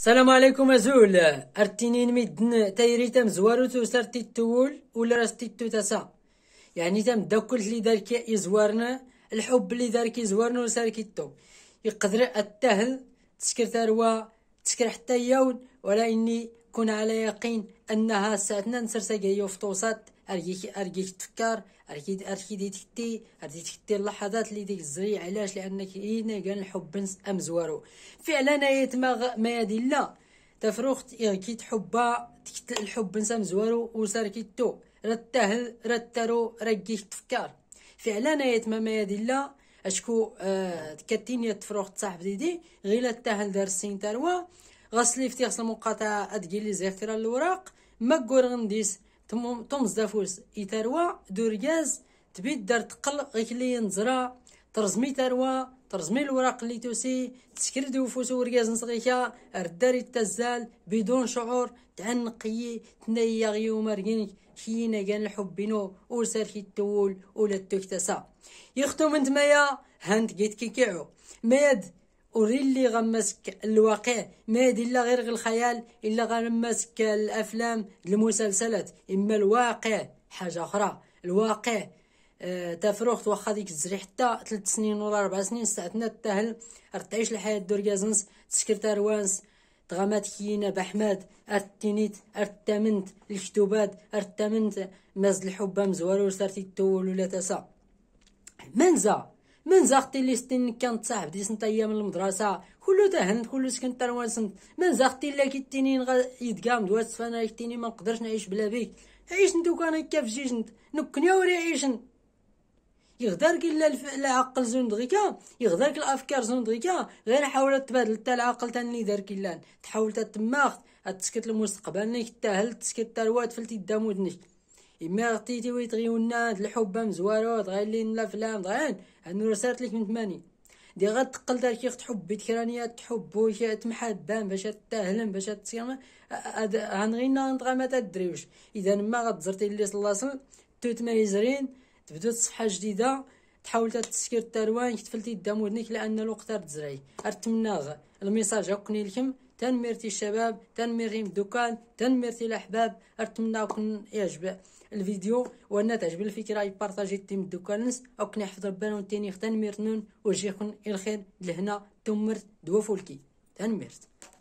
السلام عليكم ازول ارتينين مدن تايري تم زواروتو سارتي التول ولا راستي التوتسا يعني تم داكل لي دارك يزوارنا الحب داركي دارك وساركي تو يقدر التهل تسكر تروا تسكر حتى يوم ولا اني كون على يقين انها ساعتنا نسرسا جايو في توسط ارجيك ارجيك تفكر ارجيك ارجيك تكتي ارجيك تكتي اللحظات اللي ديك الزري علاش لانك إينا قال الحب ام زوارو فعلا انا يتمغ ما يدي لا تفروخت كي تحبا تكت الحب أم زوارو وسار كيتو رتهل رترو رجيك تفكر فعلا انا يتما ما يدي لا اشكو آه كاتينيا تفروخت صاحب ديدي غير تاهل دار السين تروا غسلي في غسل مقاطعة ادقي لي زيكرا الوراق ما كور غنديس تمم تمز دافوس يتروا دورياز تبيد دار تقل غيكلي نزرا ترزمي تروى ترزمي الوراق اللي توسي تسكر دو فوس ورياز نصغيكا رداري التزال بدون شعور تعنقي تنيا غيوم رجينك كينا كان الحبينو وسار كي التول ولا التكتسا يختم انت مايا هانت جيت كيكيعو ماد وري اللي غمسك الواقع ما إلا غير الخيال إلا غمسك الأفلام المسلسلات إما الواقع حاجة أخرى الواقع آه تفرغت واخا ديك الزري حتى 3 سنين ولا ربع سنين ساعتنا التهل تعيش الحياة دور كازنس وانس تغامات كينا بحماد ارتينيت ارتمنت الكتوبات ارتمنت مازل الحبة مزوار ورسارتي التول ولا تسا منزا من زاختي اللي ستين كانت صاحبتي سنت ايام المدرسه كلو تهند كلو سكنت سند من زاختي اللي كيتيني يتقام دوات فانا كيتيني ما نقدرش نعيش بلا بيك عيش نتو كان هكا في جيجنت نكني وري عيشن يغدرك الا العقل زوندغيكا يغدرك الافكار زوندغيكا غير حاول تبادل تا العقل تاني كي الا تحاول تتماخت تسكت المستقبل نيك تاهل تسكت تا الواد فلتي دامودنيك إما غطيتي ويتغيونا هاد الحب مزوارات غايلين الأفلام ضعان هاد رسالت ليك من ثمانين دي تقل دار كيخت حب بيتكرانيات تحب وش تمحبان باش تاهلن باش تصير غنغينا نطغى ما تدريوش اذا ما غاتزرتي اللي صلاصل توت ما يزرين تبدو صفحه جديده تحاول تسكر التروان كتفلتي الدم ودنيك لان الوقت تزرعي ارتمناغ الميساج هكني لكم تنميرتي الشباب تنميرهم الدكان تنميرتي الاحباب يكون يعجب الفيديو وانا تعجب الفكره يبارطاجي تيم الدكان نس او كن يحفظ ربنا تاني تنميرتنون وجيكم الخير لهنا تمرت دوفولكي تنميرت